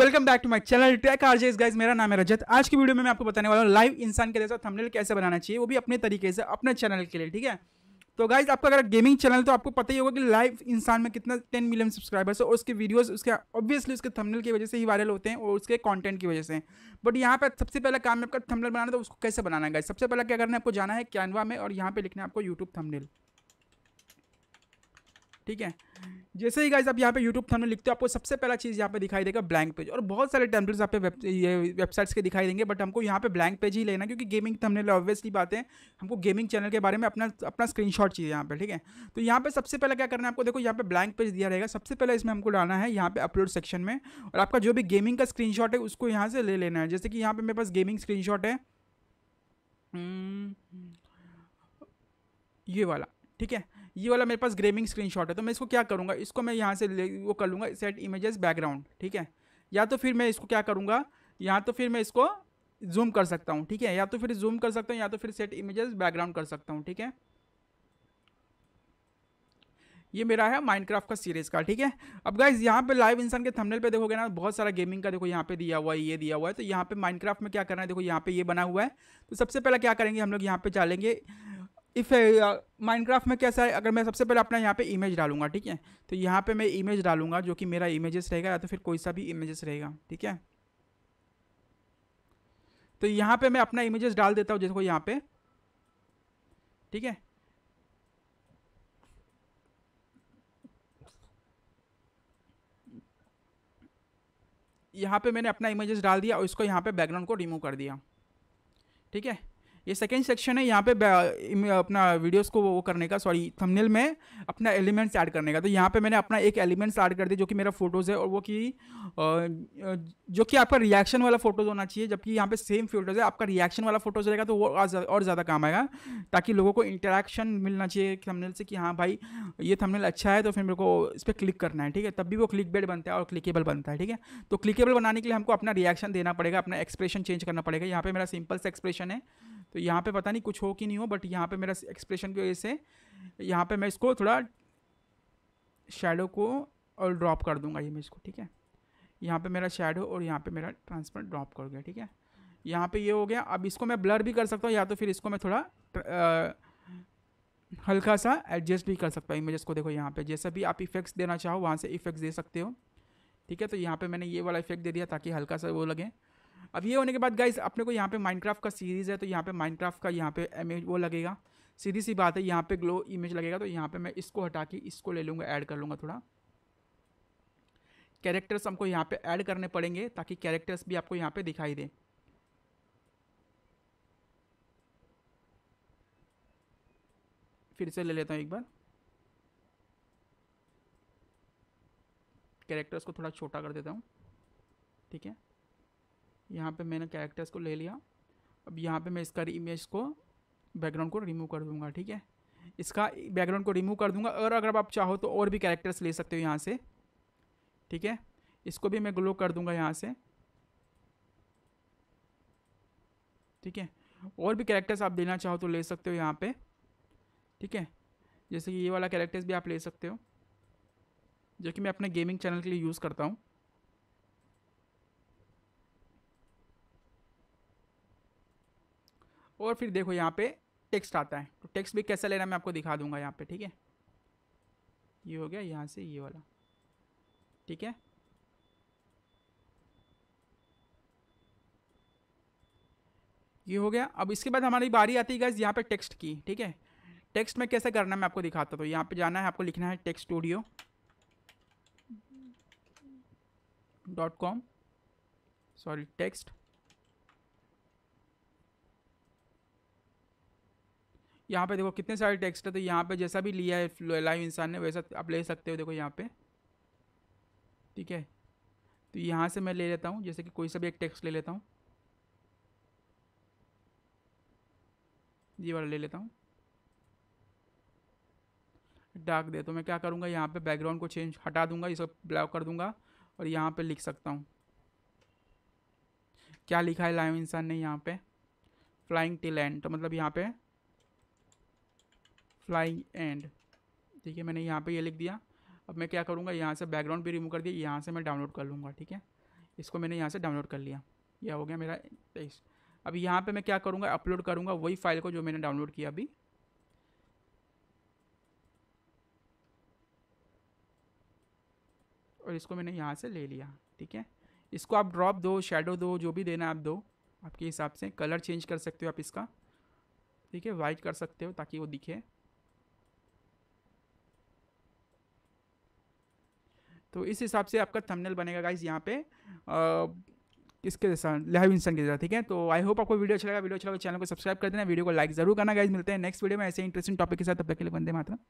Welcome back to my channel tech RJs guys मेरा नाम है रजत आज की वीडियो में मैं आपको बताने वाला हूँ लाइव इंसान के जैसा थंबनेल कैसे बनाना चाहिए वो भी अपने तरीके से अपने चैनल के लिए ठीक है तो गाइज आपका अगर गेमिंग चैनल तो आपको पता ही होगा कि लाइव इंसान में कितना टेन मिलियन सब्सक्राइबर्स है और उसके वीडियोज़ उसके ऑब्वियसली उसके थमनल की वजह से ही वायरल होते हैं और उसके कॉन्टेंट की वजह से बट यहाँ पर सबसे पहला काम आपका थमनल बनाना तो उसको कैसे बनाना है गाइज सबसे पहला क्या करना है आपको जाना है कैनवा में और यहाँ पर लिखना है आपको यूट्यूब थमनल ठीक है हम्म। जैसे ही गाइज आप यहाँ पे यूट्यूब थंबनेल लिखते हो आपको सबसे पहला चीज़ यहाँ पे दिखाई देगा ब्लैंक पेज और बहुत सारे टेम्पल्स आप वेब ये वेबसाइट्स के दिखाई देंगे बट हमको यहाँ पे ब्लैंक पेज ही लेना क्योंकि गेमिंग थंबनेल ऑब्वियसली बात है हमको गेमिंग चैनल के बारे में अपना अपना स्क्रीनशॉट चाहिए यहाँ पर ठीक है तो यहाँ पर सबसे पहले क्या करना है आपको देखो यहाँ पर ब्लैंक पेज दिया रहेगा सबसे पहले इसमें हमको डालना है यहाँ पे अपलोड सेक्शन में और आपका जो भी गेमिंग का स्क्रीन है उसको यहाँ से ले लेना है जैसे कि यहाँ पर मेरे पास गेमिंग स्क्रीन है हम्म, ये वाला ठीक है ये वाला मेरे पास ग्रेमिंग स्क्रीनशॉट है तो मैं इसको क्या करूँगा इसको मैं यहाँ से वो कर लूँगा सेट इमेजेस बैकग्राउंड ठीक है या तो फिर मैं इसको क्या करूँगा या तो फिर मैं इसको जूम कर सकता हूँ ठीक है या तो फिर जूम कर सकता हूँ या तो फिर सेट इमेजेस बैकग्राउंड कर सकता हूँ ठीक है ये मेरा है माइनक्राफ्ट का सीरीज़ का ठीक है अब गाइज यहाँ पे लाइव इंसान के थंबनेल पे देखोगे ना बहुत सारा गेमिंग का देखो यहाँ पे दिया हुआ है ये दिया हुआ है तो यहाँ पे माइनक्राफ्ट में क्या करना है देखो यहाँ पे ये बना हुआ है तो सबसे पहला क्या करेंगे हम लोग यहाँ पे चलेंगे इफ़ माइनक्राफ्ट uh, में कैसा है अगर मैं सबसे पहले अपना यहाँ पे इमेज डालूंगा ठीक है तो यहाँ पे मैं इमेज डालूंगा जो कि मेरा इमेजेस रहेगा या तो फिर कोई सा भी इमेजेस रहेगा ठीक है तो यहाँ पे मैं अपना इमेजेस डाल देता हूँ जिसको यहाँ पे ठीक है यहाँ पे मैंने अपना इमेजेस डाल दिया और इसको यहाँ पे बैकग्राउंड को रिमूव कर दिया ठीक है ये सेकेंड सेक्शन है यहाँ पे अपना वीडियोस को वो करने का सॉरी थंबनेल में अपना एलिमेंट्स ऐड करने का तो यहाँ पे मैंने अपना एक एलिमेंट्स ऐड कर दिया जो कि मेरा फोटोज़ है और वो कि जो कि आपका रिएक्शन वाला फोटोज़ होना चाहिए जबकि यहाँ पे सेम फोटोज़ है आपका रिएक्शन वाला फोटोज़ रहेगा तो वो और ज़्यादा काम आएगा ताकि लोगों को इंटरेक्शन मिलना चाहिए थमनेल से कि हाँ भाई ये थमनेल अच्छा है तो फिर मेरे को इस पर क्लिक करना है ठीक है तब भी वो क्लिक बेड बनता है और क्लिकेबल बनता है ठीक है तो क्लिकेबल बनाने के लिए हमको अपना रिएक्शन देना पड़ेगा अपना एक्सप्रेशन चेंज करना पड़ेगा यहाँ पर मेरा सिंपल सा एक्सप्रेशन है तो यहाँ पे पता नहीं कुछ हो कि नहीं हो बट यहाँ पे मेरा एक्सप्रेशन की वजह से यहाँ पे मैं इसको थोड़ा शेडो को और ड्रॉप कर दूंगा इमेज को ठीक है यहाँ पे मेरा शेडो और यहाँ पे मेरा ट्रांसपेरेंट ड्रॉप कर गया ठीक है यहाँ पे ये हो गया अब इसको मैं ब्लर भी कर सकता हूँ या तो फिर इसको मैं थोड़ा आ, हल्का सा एडजस्ट भी कर सकता हूँ इमेजेस को देखो यहाँ पे जैसा भी आप इफेक्ट्स देना चाहो वहाँ से इफेक्ट्स दे सकते हो ठीक है तो यहाँ पे मैंने ये वाला इफेक्ट दे दिया ताकि हल्का सा वो लगे अब ये होने के बाद गाइज अपने को यहाँ पे माइनक्राफ्ट का सीरीज़ है तो यहाँ पे माइनक्राफ्ट का यहाँ पे इमेज वो लगेगा सीधी सी बात है यहाँ पे ग्लो इमेज लगेगा तो यहाँ पे मैं इसको हटा के इसको ले लूँगा ऐड कर लूँगा थोड़ा कैरेक्टर्स हमको यहाँ पे ऐड करने पड़ेंगे ताकि कैरेक्टर्स भी आपको यहाँ पे दिखाई दें फिर से ले लेता हूँ एक बार कैरेक्टर्स को थोड़ा छोटा कर देता हूँ ठीक है यहाँ पे मैंने कैरेक्टर्स को ले लिया अब यहाँ पे मैं इसका इमेज को बैकग्राउंड को रिमूव कर दूँगा ठीक है इसका बैकग्राउंड को रिमूव कर दूँगा और अगर आप चाहो तो और भी कैरेक्टर्स ले सकते हो यहाँ से ठीक है इसको भी मैं ग्लो कर दूँगा यहाँ से ठीक है और भी कैरेक्टर्स आप देना चाहो तो ले सकते हो यहाँ पर ठीक है जैसे कि ये वाला कैरेक्टर्स भी आप ले सकते हो जो कि मैं अपने गेमिंग चैनल के लिए यूज़ करता हूँ और फिर देखो यहाँ पे टेक्स्ट आता है तो टेक्स्ट भी कैसा लेना मैं आपको दिखा दूंगा यहाँ पे ठीक है ये हो गया यहाँ से ये वाला ठीक है ये हो गया अब इसके बाद हमारी बारी आती है गैस यहाँ पे टेक्स्ट की ठीक है टेक्स्ट में कैसे करना है मैं आपको दिखाता हूँ तो यहाँ पे जाना है आपको लिखना है text studio dot com sorry text यहाँ पे देखो कितने सारे टेक्स्ट है तो यहाँ पे जैसा भी लिया है लाइव इंसान ने वैसा आप ले सकते हो देखो यहाँ पे ठीक है तो यहाँ से मैं ले लेता हूँ जैसे कि कोई सा भी एक टेक्स्ट ले लेता हूँ ये वाला ले लेता हूँ डार्क दे तो मैं क्या करूँगा यहाँ पे बैकग्राउंड को चेंज हटा दूँगा इसको ब्लॉक कर दूँगा और यहाँ पे लिख सकता हूँ क्या लिखा है लाइव इंसान ने यहाँ पे फ्लाइंग टिल एंड तो मतलब यहाँ पे फ्लाइंग एंड ठीक है मैंने यहाँ पे ये लिख दिया अब मैं क्या करूँगा यहाँ से बैकग्राउंड भी रिमूव कर दिया यहाँ से मैं डाउनलोड कर लूँगा ठीक है इसको मैंने यहाँ से डाउनलोड कर लिया यह हो गया मेरा पेस्ट अब यहाँ पे मैं क्या करूँगा अपलोड करूँगा वही फाइल को जो मैंने डाउनलोड किया अभी और इसको मैंने यहाँ से ले लिया ठीक है इसको आप ड्रॉप दो शेडो दो जो भी देना आप दो आपके हिसाब से कलर चेंज कर सकते हो आप इसका ठीक है वाइट कर सकते हो ताकि वो दिखे तो इस हिसाब से आपका थंबनेल बनेगा गाइज यहाँ पे इसके जैसा लहब इंसान के जैसा ठीक है तो आई होप आपको वीडियो अच्छा लगा वीडियो अच्छा लगा चैनल तो को सब्सक्राइब कर देना वीडियो को लाइक जरूर करना गाइज मिलते हैं नेक्स्ट वीडियो में ऐसे इंटरेस्टिंग टॉपिक के साथ तब तक के लिए बंदे मात्रा